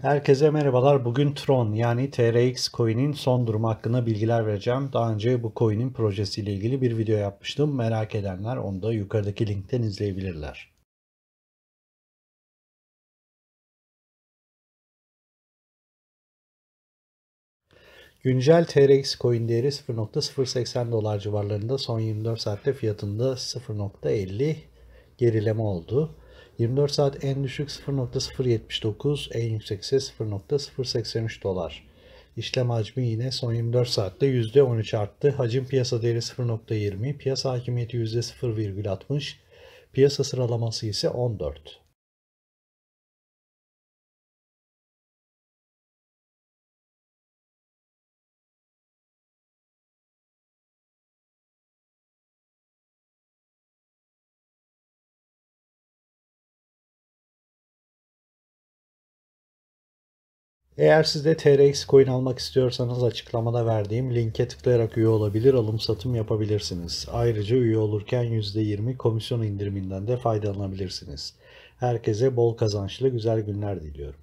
Herkese merhabalar. Bugün Tron yani TRX coin'in son durumu hakkında bilgiler vereceğim. Daha önce bu coin'in projesiyle ilgili bir video yapmıştım. Merak edenler onu da yukarıdaki linkten izleyebilirler. Güncel TRX coin değeri 0.080 dolar civarlarında son 24 saatte fiyatında 0.50 gerileme oldu. 24 saat en düşük 0.079, en yüksek ise 0.083 dolar. İşlem hacmi yine son 24 saatte %13 arttı. Hacim piyasa değeri 0.20, piyasa hakimiyeti %0,60, piyasa sıralaması ise 14. Eğer siz de TRX coin almak istiyorsanız açıklamada verdiğim linke tıklayarak üye olabilir, alım satım yapabilirsiniz. Ayrıca üye olurken %20 komisyon indiriminden de faydalanabilirsiniz. Herkese bol kazançlı güzel günler diliyorum.